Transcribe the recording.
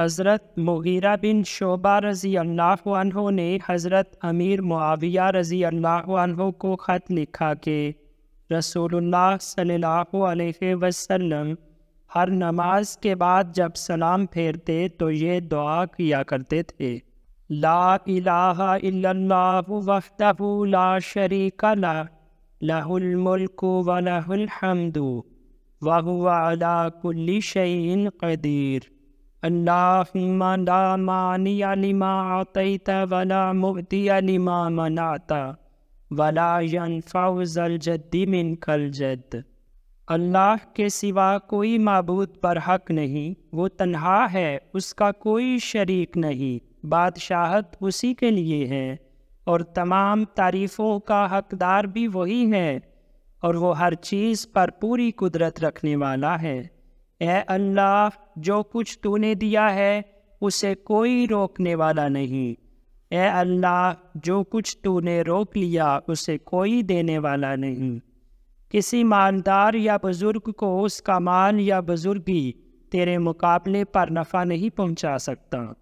हज़रत मुगीरा बिन शोबा रज़ी अल्लाह ने हज़रत अमीर मुआविया रज़ी अल्लाह को ख़त लिखा कि रसूलुल्लाह सल्लल्लाहु अलैहि वसल्लम हर नमाज के बाद जब सलाम फेरते तो ये दुआ किया करते थे ला इलाहा इल्लल्लाहु वहदहु ला शरीका ला लहुल मुल्कु व लहुल हम्दु अला कुल्ली शैइन कदीर अल्लाहुम्मा ला मानिया लिमा वला लिमा मनाता वला ज़ल जद्दि मिन कल जद अल्लाह के सिवा कोई मबूद पर हक नहीं वो तन्हा है उसका कोई शरीक नहीं बादशाहत उसी के लिए है और तमाम तारीफ़ों का हकदार भी वही है और वो हर चीज़ पर पूरी कुदरत रखने वाला है ए अल्लाह जो कुछ तूने दिया है उसे कोई रोकने वाला नहीं ए अल्लाह जो कुछ तूने रोक लिया उसे कोई देने वाला नहीं किसी मानदार या बुज़ुर्ग को उसका मान या बुज़ुर्गी तेरे मुकाबले पर नफ़ा नहीं पहुंचा सकता